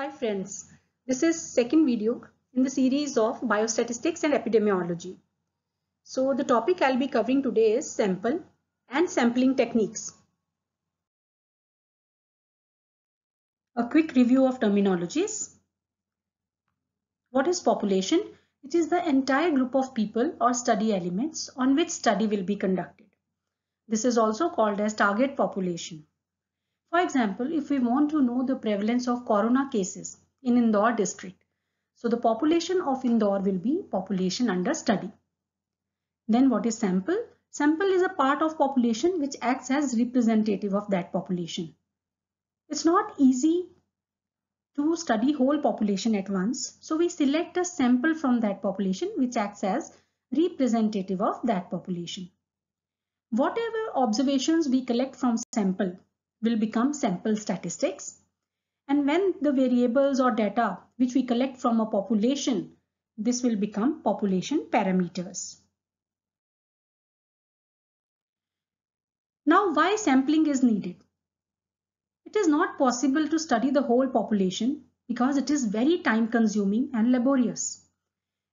Hi friends, this is second video in the series of biostatistics and epidemiology. So the topic I'll be covering today is sample and sampling techniques. A quick review of terminologies. What is population? It is the entire group of people or study elements on which study will be conducted. This is also called as target population. For example, if we want to know the prevalence of corona cases in Indore district, so the population of Indore will be population under study. Then what is sample? Sample is a part of population which acts as representative of that population. It's not easy to study whole population at once. So we select a sample from that population which acts as representative of that population. Whatever observations we collect from sample will become sample statistics. And when the variables or data which we collect from a population, this will become population parameters. Now why sampling is needed? It is not possible to study the whole population because it is very time consuming and laborious.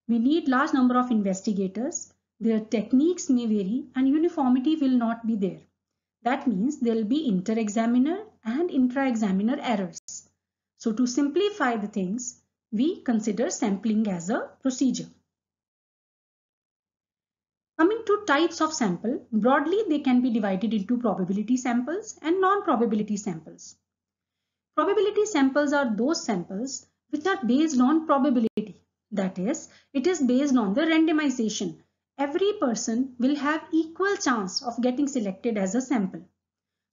We need large number of investigators, their techniques may vary and uniformity will not be there. That means there will be inter-examiner and intra-examiner errors. So to simplify the things, we consider sampling as a procedure. Coming to types of sample, broadly they can be divided into probability samples and non-probability samples. Probability samples are those samples which are based on probability. That is, it is based on the randomization every person will have equal chance of getting selected as a sample.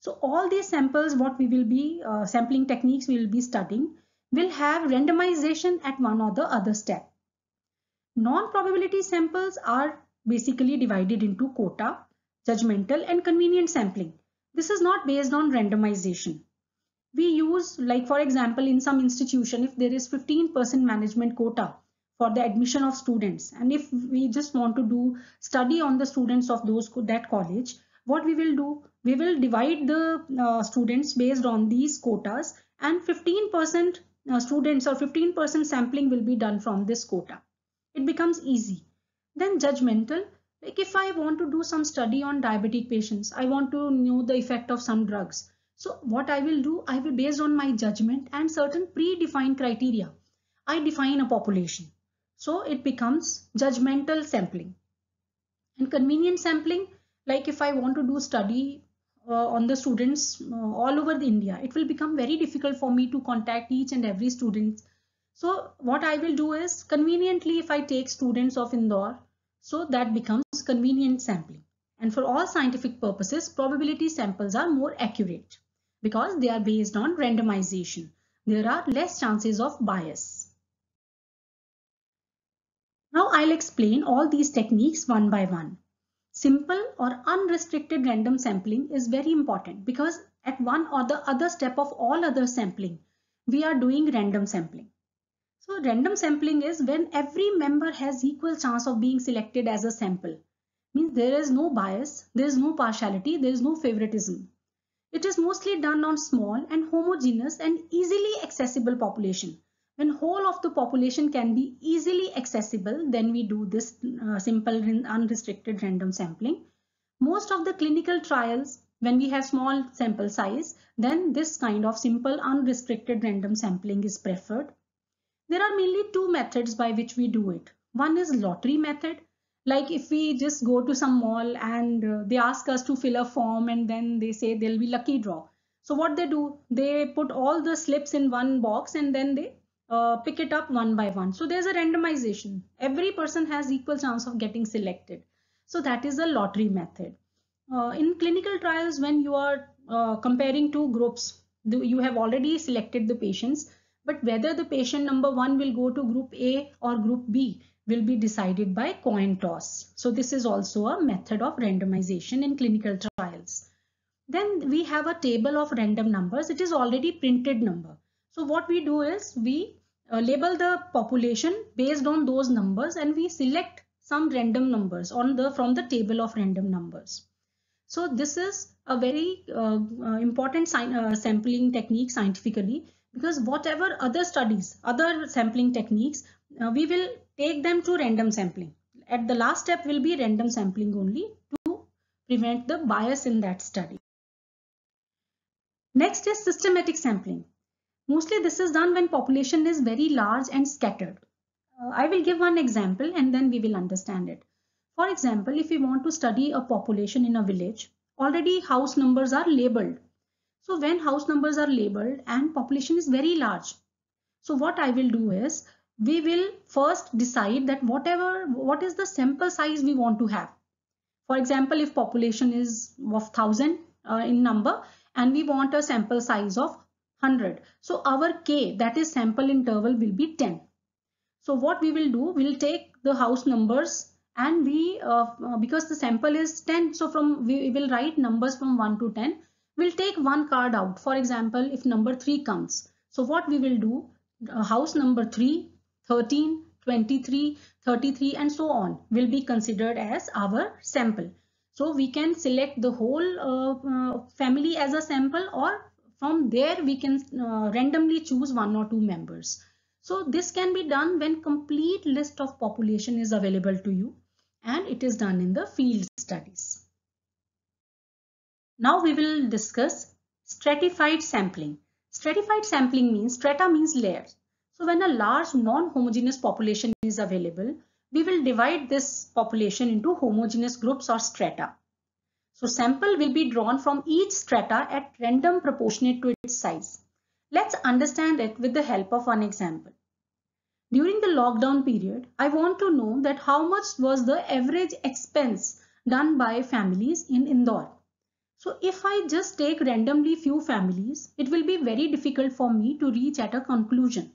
So all these samples, what we will be uh, sampling techniques we will be studying will have randomization at one or the other step. Non-probability samples are basically divided into quota, judgmental and convenient sampling. This is not based on randomization. We use like for example in some institution if there is 15% management quota for the admission of students. And if we just want to do study on the students of those that college, what we will do, we will divide the uh, students based on these quotas and 15% uh, students or 15% sampling will be done from this quota. It becomes easy. Then judgmental, like if I want to do some study on diabetic patients, I want to know the effect of some drugs. So what I will do, I will based on my judgment and certain predefined criteria. I define a population. So it becomes judgmental sampling. And convenient sampling, like if I want to do study uh, on the students uh, all over the India, it will become very difficult for me to contact each and every student. So what I will do is conveniently if I take students of Indore, so that becomes convenient sampling. And for all scientific purposes, probability samples are more accurate because they are based on randomization. There are less chances of bias. Now I'll explain all these techniques one by one. Simple or unrestricted random sampling is very important because at one or the other step of all other sampling, we are doing random sampling. So random sampling is when every member has equal chance of being selected as a sample. Means there is no bias, there is no partiality, there is no favoritism. It is mostly done on small and homogeneous and easily accessible population when whole of the population can be easily accessible, then we do this uh, simple unrestricted random sampling. Most of the clinical trials, when we have small sample size, then this kind of simple unrestricted random sampling is preferred. There are mainly two methods by which we do it. One is lottery method. Like if we just go to some mall and uh, they ask us to fill a form and then they say there'll be lucky draw. So what they do, they put all the slips in one box and then they uh, pick it up one by one. So there's a randomization. Every person has equal chance of getting selected. So that is the lottery method. Uh, in clinical trials, when you are uh, comparing two groups, you have already selected the patients, but whether the patient number one will go to group A or group B will be decided by coin toss. So this is also a method of randomization in clinical trials. Then we have a table of random numbers. It is already printed number. So what we do is we uh, label the population based on those numbers and we select some random numbers on the from the table of random numbers. So this is a very uh, uh, important uh, sampling technique scientifically because whatever other studies, other sampling techniques, uh, we will take them to random sampling. At the last step will be random sampling only to prevent the bias in that study. Next is systematic sampling. Mostly this is done when population is very large and scattered. Uh, I will give one example and then we will understand it. For example, if we want to study a population in a village, already house numbers are labeled. So when house numbers are labeled and population is very large, so what I will do is we will first decide that whatever what is the sample size we want to have. For example, if population is of 1000 uh, in number and we want a sample size of 100. So our K that is sample interval will be 10. So what we will do, we'll take the house numbers and we, uh, uh, because the sample is 10, so from we will write numbers from 1 to 10. We'll take one card out. For example, if number 3 comes. So what we will do, uh, house number 3, 13, 23, 33 and so on will be considered as our sample. So we can select the whole uh, uh family as a sample or from there we can uh, randomly choose one or two members. So this can be done when complete list of population is available to you and it is done in the field studies. Now we will discuss stratified sampling. Stratified sampling means strata means layers. So when a large non-homogeneous population is available, we will divide this population into homogeneous groups or strata. So sample will be drawn from each strata at random proportionate to its size. Let's understand it with the help of one example. During the lockdown period, I want to know that how much was the average expense done by families in Indore. So if I just take randomly few families, it will be very difficult for me to reach at a conclusion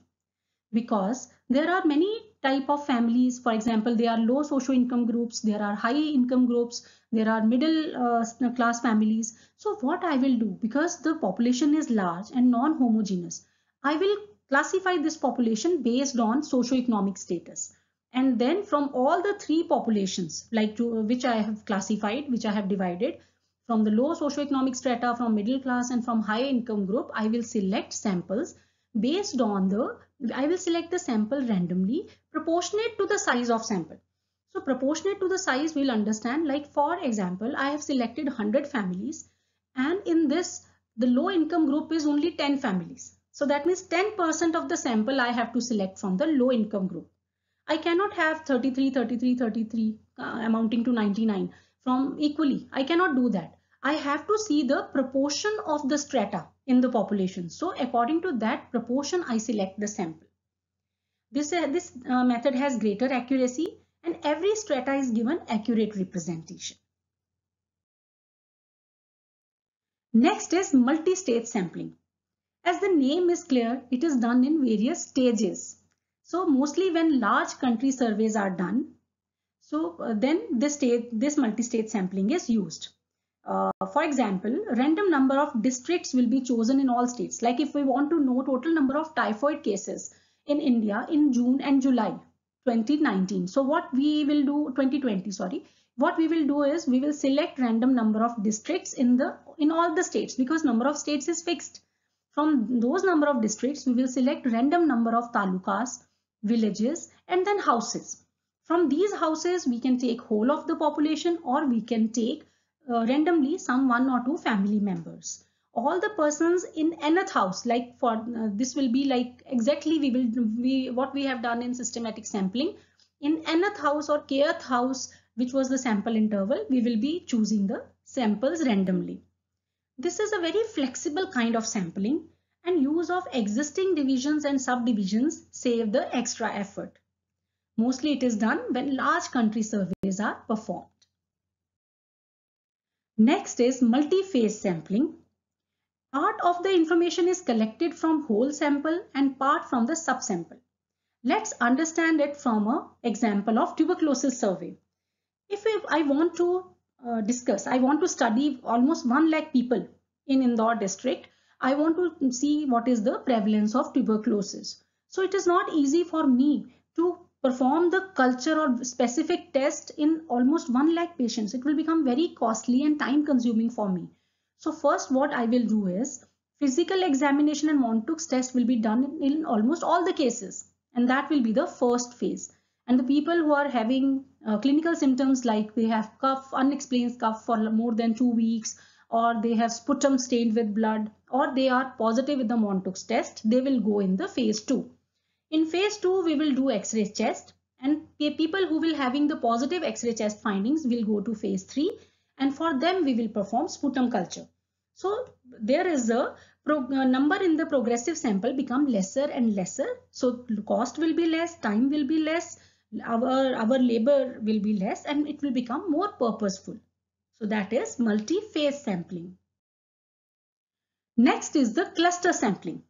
because there are many type of families. For example, there are low socio income groups, there are high income groups, there are middle uh, class families. So what I will do, because the population is large and non-homogeneous, I will classify this population based on socio-economic status. And then from all the three populations, like to, uh, which I have classified, which I have divided, from the low socio-economic strata, from middle class and from high income group, I will select samples based on the I will select the sample randomly proportionate to the size of sample. So proportionate to the size we'll understand like for example I have selected 100 families and in this the low income group is only 10 families. So that means 10% of the sample I have to select from the low income group. I cannot have 33, 33, 33 uh, amounting to 99 from equally. I cannot do that. I have to see the proportion of the strata in the population. So according to that proportion, I select the sample. This, uh, this uh, method has greater accuracy and every strata is given accurate representation. Next is multi-stage sampling. As the name is clear, it is done in various stages. So mostly when large country surveys are done, so uh, then this stage, this multi-stage sampling is used. Uh, for example, random number of districts will be chosen in all states. Like if we want to know total number of typhoid cases in India in June and July 2019. So what we will do 2020, sorry, what we will do is we will select random number of districts in the in all the states because number of states is fixed. From those number of districts, we will select random number of talukas, villages and then houses. From these houses, we can take whole of the population or we can take uh, randomly some one or two family members all the persons in nth house like for uh, this will be like exactly we will we what we have done in systematic sampling in nth house or kth house which was the sample interval we will be choosing the samples randomly this is a very flexible kind of sampling and use of existing divisions and subdivisions save the extra effort mostly it is done when large country surveys are performed Next is multi-phase sampling. Part of the information is collected from whole sample and part from the subsample. Let's understand it from a example of tuberculosis survey. If I want to uh, discuss, I want to study almost 1 lakh people in Indore district. I want to see what is the prevalence of tuberculosis. So it is not easy for me to perform the culture or specific test in almost 1 lakh patients, it will become very costly and time consuming for me. So first what I will do is physical examination and Montux test will be done in almost all the cases and that will be the first phase. And the people who are having uh, clinical symptoms like they have cough, unexplained cough for more than two weeks, or they have sputum stained with blood, or they are positive with the Montux test, they will go in the phase two. In phase 2, we will do X-ray chest and people who will having the positive X-ray chest findings will go to phase 3 and for them we will perform sputum culture. So there is a number in the progressive sample become lesser and lesser. So cost will be less, time will be less, our, our labor will be less and it will become more purposeful. So that is multi-phase sampling. Next is the cluster sampling.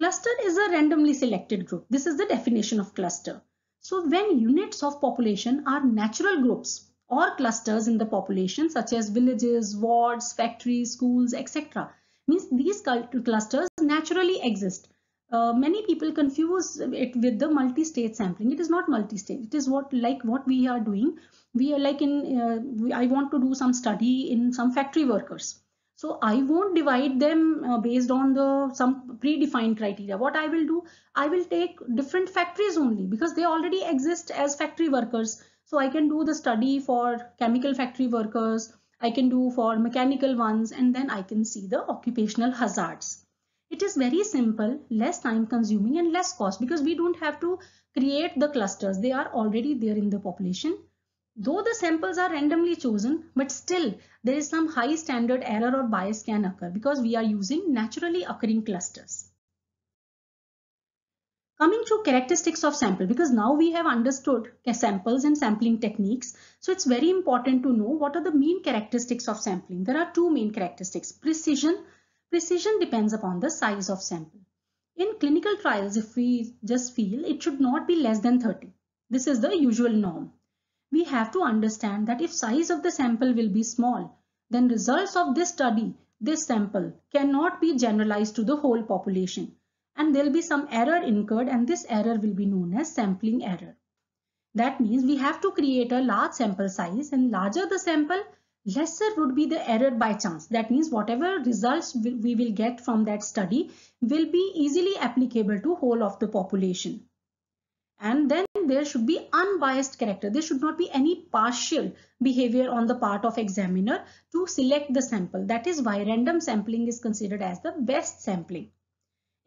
Cluster is a randomly selected group. This is the definition of cluster. So when units of population are natural groups or clusters in the population such as villages, wards, factories, schools, etc. Means these clusters naturally exist. Uh, many people confuse it with the multi state sampling. It is not multi-stage. It is what like what we are doing. We are like in uh, I want to do some study in some factory workers. So I won't divide them uh, based on the some predefined criteria. What I will do, I will take different factories only because they already exist as factory workers. So I can do the study for chemical factory workers, I can do for mechanical ones, and then I can see the occupational hazards. It is very simple, less time consuming and less cost because we don't have to create the clusters. They are already there in the population. Though the samples are randomly chosen, but still there is some high standard error or bias can occur because we are using naturally occurring clusters. Coming to characteristics of sample, because now we have understood samples and sampling techniques. So it's very important to know what are the main characteristics of sampling. There are two main characteristics, precision. Precision depends upon the size of sample. In clinical trials, if we just feel, it should not be less than 30. This is the usual norm we have to understand that if size of the sample will be small, then results of this study, this sample cannot be generalized to the whole population and there'll be some error incurred and this error will be known as sampling error. That means we have to create a large sample size and larger the sample, lesser would be the error by chance. That means whatever results we will get from that study will be easily applicable to whole of the population. And then there should be unbiased character. There should not be any partial behavior on the part of examiner to select the sample. That is why random sampling is considered as the best sampling.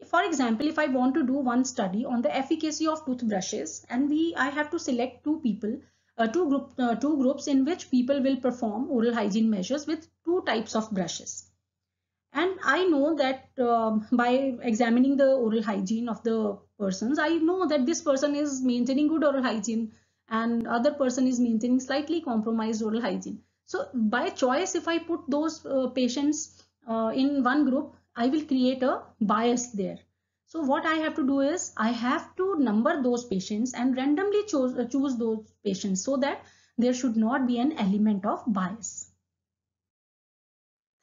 For example, if I want to do one study on the efficacy of toothbrushes and we I have to select two people, uh, two, group, uh, two groups in which people will perform oral hygiene measures with two types of brushes. And I know that um, by examining the oral hygiene of the persons, I know that this person is maintaining good oral hygiene and other person is maintaining slightly compromised oral hygiene. So by choice, if I put those uh, patients uh, in one group, I will create a bias there. So what I have to do is I have to number those patients and randomly choose, uh, choose those patients so that there should not be an element of bias.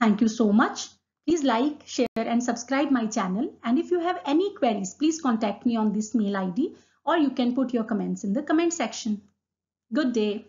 Thank you so much. Please like, share and subscribe my channel. And if you have any queries, please contact me on this mail ID or you can put your comments in the comment section. Good day.